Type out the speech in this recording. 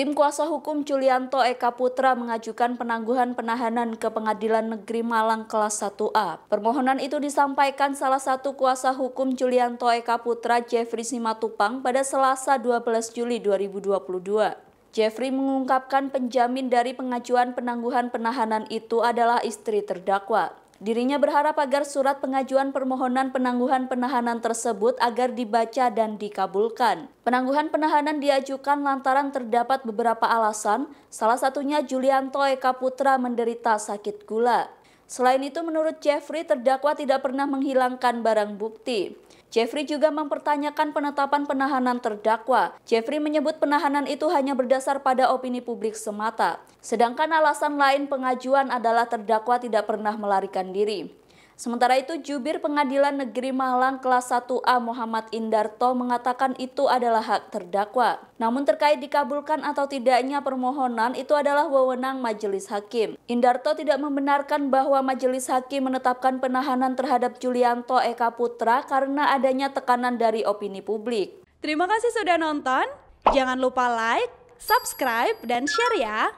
Tim kuasa hukum Julianto Eka Putra mengajukan penangguhan penahanan ke Pengadilan Negeri Malang kelas 1A. Permohonan itu disampaikan salah satu kuasa hukum Julianto Eka Putra Jeffrey Simatupang pada Selasa 12 Juli 2022. Jeffrey mengungkapkan penjamin dari pengajuan penangguhan penahanan itu adalah istri terdakwa. Dirinya berharap agar surat pengajuan permohonan penangguhan penahanan tersebut agar dibaca dan dikabulkan. Penangguhan penahanan diajukan lantaran terdapat beberapa alasan, salah satunya Julianto Eka Putra menderita sakit gula. Selain itu, menurut Jeffrey, terdakwa tidak pernah menghilangkan barang bukti. Jeffrey juga mempertanyakan penetapan penahanan terdakwa. Jeffrey menyebut penahanan itu hanya berdasar pada opini publik semata. Sedangkan alasan lain pengajuan adalah terdakwa tidak pernah melarikan diri. Sementara itu, jubir Pengadilan Negeri Malang kelas 1A Muhammad Indarto mengatakan itu adalah hak terdakwa. Namun terkait dikabulkan atau tidaknya permohonan itu adalah wewenang majelis hakim. Indarto tidak membenarkan bahwa majelis hakim menetapkan penahanan terhadap Julianto Eka Putra karena adanya tekanan dari opini publik. Terima kasih sudah nonton. Jangan lupa like, subscribe, dan share ya.